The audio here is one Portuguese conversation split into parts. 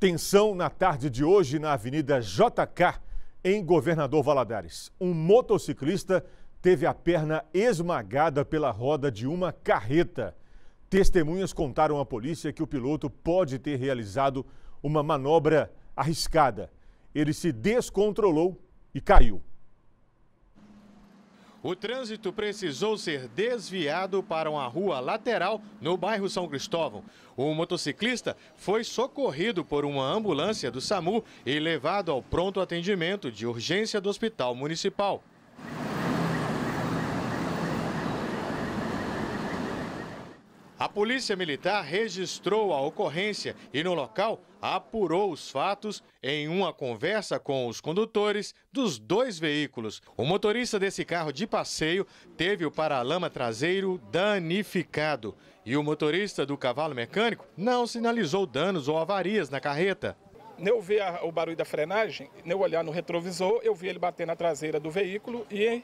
Tensão na tarde de hoje na Avenida JK, em Governador Valadares. Um motociclista teve a perna esmagada pela roda de uma carreta. Testemunhas contaram à polícia que o piloto pode ter realizado uma manobra arriscada. Ele se descontrolou e caiu. O trânsito precisou ser desviado para uma rua lateral no bairro São Cristóvão. O motociclista foi socorrido por uma ambulância do SAMU e levado ao pronto atendimento de urgência do Hospital Municipal. A Polícia Militar registrou a ocorrência e, no local, apurou os fatos em uma conversa com os condutores dos dois veículos. O motorista desse carro de passeio teve o paralama traseiro danificado e o motorista do cavalo mecânico não sinalizou danos ou avarias na carreta. Eu vi o barulho da frenagem, eu olhar no retrovisor, eu vi ele bater na traseira do veículo e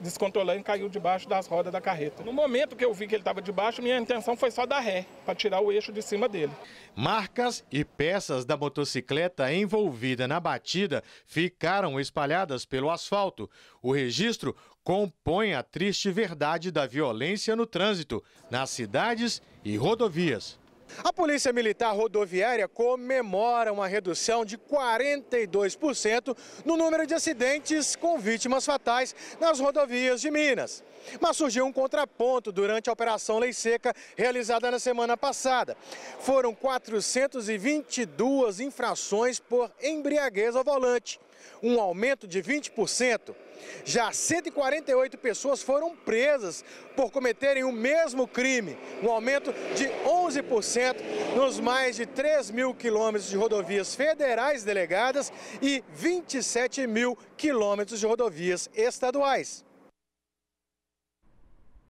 descontrolando e caiu debaixo das rodas da carreta. No momento que eu vi que ele estava debaixo, minha intenção foi só dar ré, para tirar o eixo de cima dele. Marcas e peças da motocicleta envolvida na batida ficaram espalhadas pelo asfalto. O registro compõe a triste verdade da violência no trânsito, nas cidades e rodovias. A Polícia Militar Rodoviária comemora uma redução de 42% no número de acidentes com vítimas fatais nas rodovias de Minas. Mas surgiu um contraponto durante a Operação Lei Seca realizada na semana passada. Foram 422 infrações por embriaguez ao volante, um aumento de 20% já 148 pessoas foram presas por cometerem o mesmo crime, um aumento de 11% nos mais de 3 mil quilômetros de rodovias federais delegadas e 27 mil quilômetros de rodovias estaduais.